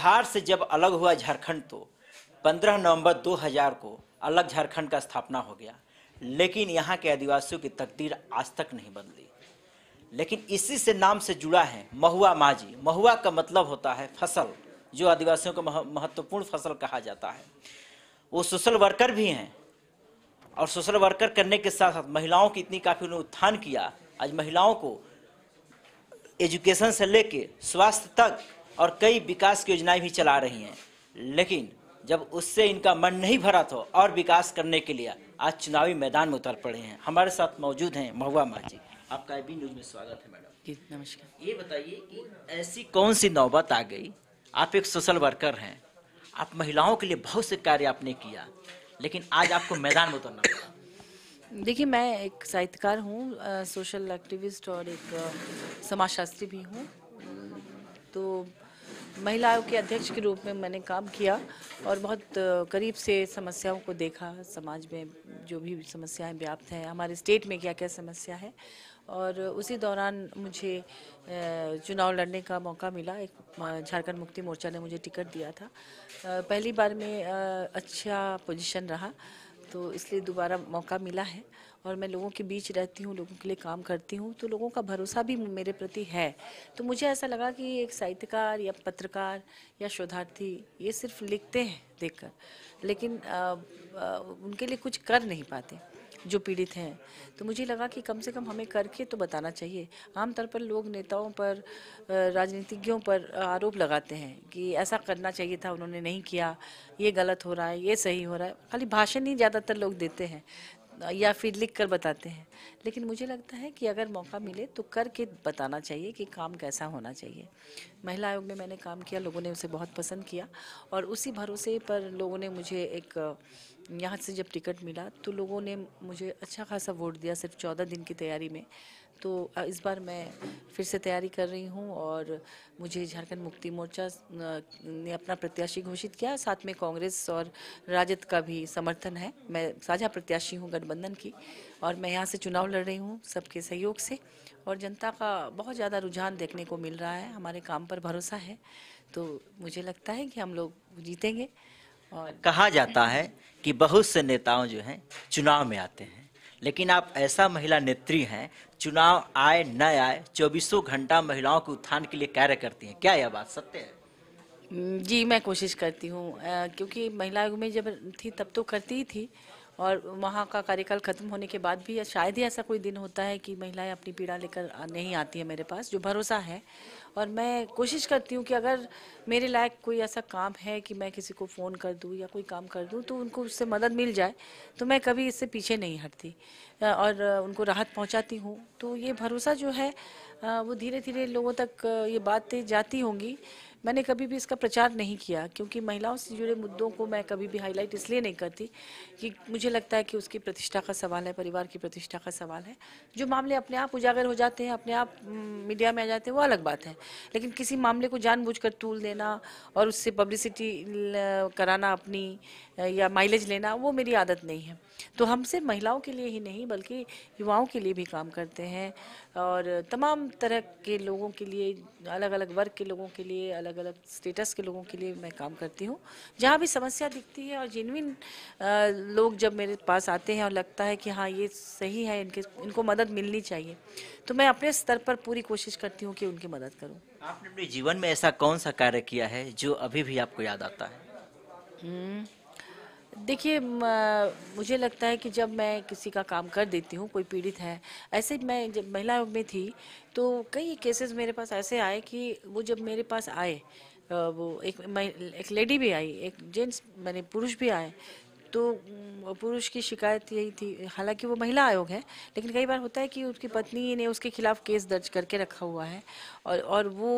बिहार से जब अलग हुआ झारखंड तो 15 नवंबर 2000 को अलग झारखंड का स्थापना हो गया लेकिन यहाँ के आदिवासियों की तकदीर आज तक नहीं बदली लेकिन इसी से नाम से जुड़ा है महुआ माझी महुआ का मतलब होता है फसल जो आदिवासियों का महत्वपूर्ण फसल कहा जाता है वो सोशल वर्कर भी हैं और सोशल वर्कर करने के साथ साथ महिलाओं की इतनी काफ़ी उन्होंने उत्थान किया आज महिलाओं को एजुकेशन से लेके स्वास्थ्य तक और कई विकास की योजनाएं भी चला रही हैं लेकिन जब उससे इनका मन नहीं भरा तो और विकास करने के लिए आज चुनावी मैदान में उतर पड़े हैं हमारे साथ मौजूद हैं महुआ महाजी आपका बी न्यूज में स्वागत है मैडम जी नमस्कार ये बताइए कि ऐसी कौन सी नौबत आ गई आप एक सोशल वर्कर हैं आप महिलाओं के लिए बहुत से कार्य आपने किया लेकिन आज आपको मैदान में उतरना पड़ा देखिए मैं एक साहित्यकार हूँ सोशल एक्टिविस्ट और एक समाजशास्त्री भी हूँ तो महिला आयोग के अध्यक्ष के रूप में मैंने काम किया और बहुत करीब से समस्याओं को देखा समाज में जो भी समस्याएं व्याप्त हैं हमारे स्टेट में क्या क्या समस्या है और उसी दौरान मुझे चुनाव लड़ने का मौका मिला एक झारखंड मुक्ति मोर्चा ने मुझे टिकट दिया था पहली बार में अच्छा पोजीशन रहा तो इसलिए दोबारा मौका मिला है और मैं लोगों के बीच रहती हूँ लोगों के लिए काम करती हूँ तो लोगों का भरोसा भी मेरे प्रति है तो मुझे ऐसा लगा कि एक साहित्यकार या पत्रकार या शोधार्थी ये सिर्फ लिखते हैं देखकर लेकिन आ, आ, उनके लिए कुछ कर नहीं पाते जो पीड़ित हैं तो मुझे लगा कि कम से कम हमें करके तो बताना चाहिए आमतौर पर लोग नेताओं पर राजनीतिज्ञों पर आरोप लगाते हैं कि ऐसा करना चाहिए था उन्होंने नहीं किया ये गलत हो रहा है ये सही हो रहा है खाली भाषण ही ज़्यादातर लोग देते हैं या फिर लिख कर बताते हैं लेकिन मुझे लगता है कि अगर मौका मिले तो करके बताना चाहिए कि काम कैसा होना चाहिए महिला आयोग में मैंने काम किया लोगों ने उसे बहुत पसंद किया और उसी भरोसे पर लोगों ने मुझे एक यहाँ से जब टिकट मिला तो लोगों ने मुझे अच्छा खासा वोट दिया सिर्फ चौदह दिन की तैयारी में तो इस बार मैं फिर से तैयारी कर रही हूँ और मुझे झारखंड मुक्ति मोर्चा ने अपना प्रत्याशी घोषित किया साथ में कांग्रेस और राजद का भी समर्थन है मैं साझा प्रत्याशी हूँ गठबंधन की और मैं यहाँ से चुनाव लड़ रही हूँ सबके सहयोग से और जनता का बहुत ज़्यादा रुझान देखने को मिल रहा है हमारे काम पर भरोसा है तो मुझे लगता है कि हम लोग जीतेंगे और कहा जाता है कि बहुत से नेताओं जो हैं चुनाव में आते हैं लेकिन आप ऐसा महिला नेत्री हैं चुनाव आए न आए चौबीसों घंटा महिलाओं के उत्थान के लिए कार्य करती हैं क्या यह बात सत्य है जी मैं कोशिश करती हूँ क्योंकि महिला में जब थी तब तो करती ही थी और वहाँ का कार्यकाल ख़त्म होने के बाद भी शायद ही ऐसा कोई दिन होता है कि महिलाएं अपनी पीड़ा लेकर नहीं आती है मेरे पास जो भरोसा है और मैं कोशिश करती हूँ कि अगर मेरे लायक कोई ऐसा काम है कि मैं किसी को फ़ोन कर दूँ या कोई काम कर दूँ तो उनको उससे मदद मिल जाए तो मैं कभी इससे पीछे नहीं हटती और उनको राहत पहुँचाती हूँ तो ये भरोसा जो है वो धीरे धीरे लोगों तक ये बातें जाती होंगी मैंने कभी भी इसका प्रचार नहीं किया क्योंकि महिलाओं से जुड़े मुद्दों को मैं कभी भी हाईलाइट इसलिए नहीं करती कि मुझे लगता है कि उसकी प्रतिष्ठा का सवाल है परिवार की प्रतिष्ठा का सवाल है जो मामले अपने आप उजागर हो जाते हैं अपने आप मीडिया में आ जाते हैं वो अलग बात है लेकिन किसी मामले को कर तूल देना और उससे पब्लिसिटी कराना अपनी या माइलेज लेना वो मेरी आदत नहीं है तो हम सिर्फ महिलाओं के लिए ही नहीं बल्कि युवाओं के लिए भी काम करते हैं और तमाम तरह के लोगों के लिए अलग अलग वर्ग के लोगों के लिए अलग अलग स्टेटस के लोगों के लिए मैं काम करती हूँ जहाँ भी समस्या दिखती है और जिनविन लोग जब मेरे पास आते हैं और लगता है कि हाँ ये सही है इनके इनको मदद मिलनी चाहिए तो मैं अपने स्तर पर पूरी कोशिश करती हूँ कि उनकी मदद करूँ आपने अपने जीवन में ऐसा कौन सा कार्य किया है जो अभी भी आपको याद आता है हम्म। देखिए मुझे लगता है कि जब मैं किसी का काम कर देती हूँ कोई पीड़ित है ऐसे मैं जब महिला में थी तो कई केसेस मेरे पास ऐसे आए कि वो जब मेरे पास आए वो एक एक लेडी भी आई एक जेंट्स मैंने पुरुष भी आए तो पुरुष की शिकायत यही थी हालांकि वो महिला आयोग है लेकिन कई बार होता है कि उसकी पत्नी ने उसके खिलाफ केस दर्ज करके रखा हुआ है और और वो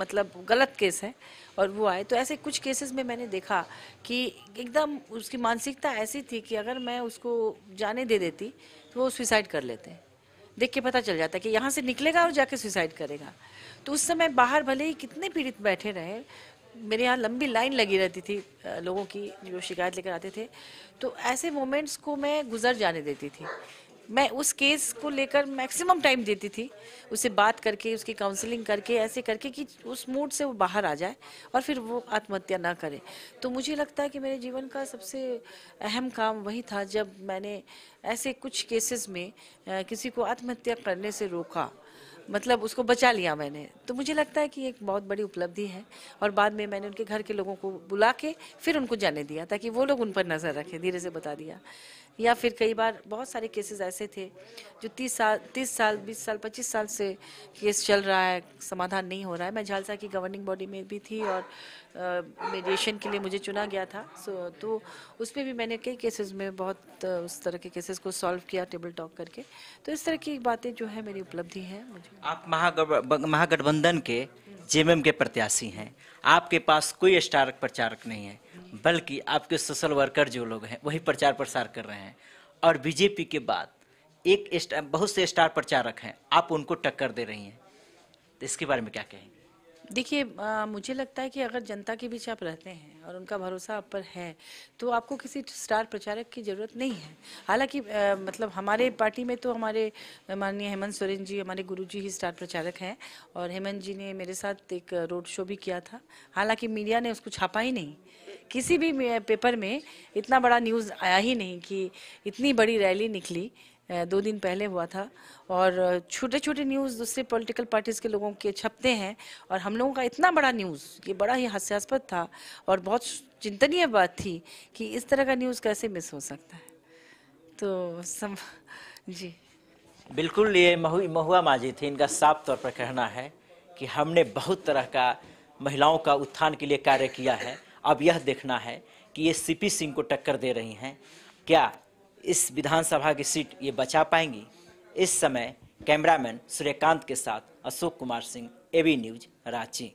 मतलब गलत केस है और वो आए तो ऐसे कुछ केसेस में मैंने देखा कि एकदम उसकी मानसिकता ऐसी थी कि अगर मैं उसको जाने दे देती तो वो सुसाइड कर लेते हैं देख के पता चल जाता है कि यहाँ से निकलेगा और जाके सुसाइड करेगा तो उस समय बाहर भले ही कितने पीड़ित बैठे रहे मेरे यहाँ लंबी लाइन लगी रहती थी लोगों की जो शिकायत लेकर आते थे तो ऐसे मोमेंट्स को मैं गुजर जाने देती थी मैं उस केस को लेकर मैक्सिमम टाइम देती थी उसे बात करके उसकी काउंसलिंग करके ऐसे करके कि उस मूड से वो बाहर आ जाए और फिर वो आत्महत्या ना करे तो मुझे लगता है कि मेरे जीवन का सबसे अहम काम वही था जब मैंने ऐसे कुछ केसेस में किसी को आत्महत्या करने से रोका मतलब उसको बचा लिया मैंने तो मुझे लगता है कि एक बहुत बड़ी उपलब्धि है और बाद में मैंने उनके घर के लोगों को बुला के फिर उनको जाने दिया ताकि वो लोग उन पर नज़र रखें धीरे से बता दिया या फिर कई बार बहुत सारे केसेस ऐसे थे जो तीस साल तीस साल बीस साल पच्चीस साल से केस चल रहा है समाधान नहीं हो रहा है मैं झालसा की गवर्निंग बॉडी में भी थी और मेडिएशन के लिए मुझे चुना गया था सो तो उसमें भी मैंने कई केसेस में बहुत उस तरह के केसेस को सॉल्व किया टेबल टॉक करके तो इस तरह की बातें जो है मेरी उपलब्धि हैं मुझे आप महागठबंधन के जे के प्रत्याशी हैं आपके पास कोई स्टारक प्रचारक नहीं है बल्कि आपके सोशल वर्कर जो लोग हैं वही प्रचार प्रसार कर रहे हैं और बीजेपी के बाद एक बहुत से स्टार प्रचारक हैं आप उनको टक्कर दे रही हैं तो इसके बारे में क्या कहेंगे देखिए मुझे लगता है कि अगर जनता के बीच आप रहते हैं और उनका भरोसा आप पर है तो आपको किसी स्टार प्रचारक की ज़रूरत नहीं है हालांकि मतलब हमारे पार्टी में तो हमारे माननीय हेमंत सोरेन जी हमारे गुरु जी ही स्टार प्रचारक हैं और हेमंत जी ने मेरे साथ एक रोड शो भी किया था हालांकि मीडिया ने उसको छापा ही नहीं किसी भी पेपर में इतना बड़ा न्यूज़ आया ही नहीं कि इतनी बड़ी रैली निकली दो दिन पहले हुआ था और छोटे छोटे न्यूज़ दूसरे पॉलिटिकल पार्टीज़ के लोगों के छपते हैं और हम लोगों का इतना बड़ा न्यूज़ ये बड़ा ही हास्यास्पद था और बहुत चिंतनीय बात थी कि इस तरह का न्यूज़ कैसे मिस हो सकता है तो सम जी बिल्कुल ये महु, महुआ माजी थी इनका साफ तौर पर कहना है कि हमने बहुत तरह का महिलाओं का उत्थान के लिए कार्य किया है अब यह देखना है कि ये सीपी सिंह को टक्कर दे रही हैं क्या इस विधानसभा की सीट ये बचा पाएंगी इस समय कैमरामैन सूर्यकांत के साथ अशोक कुमार सिंह एबी न्यूज रांची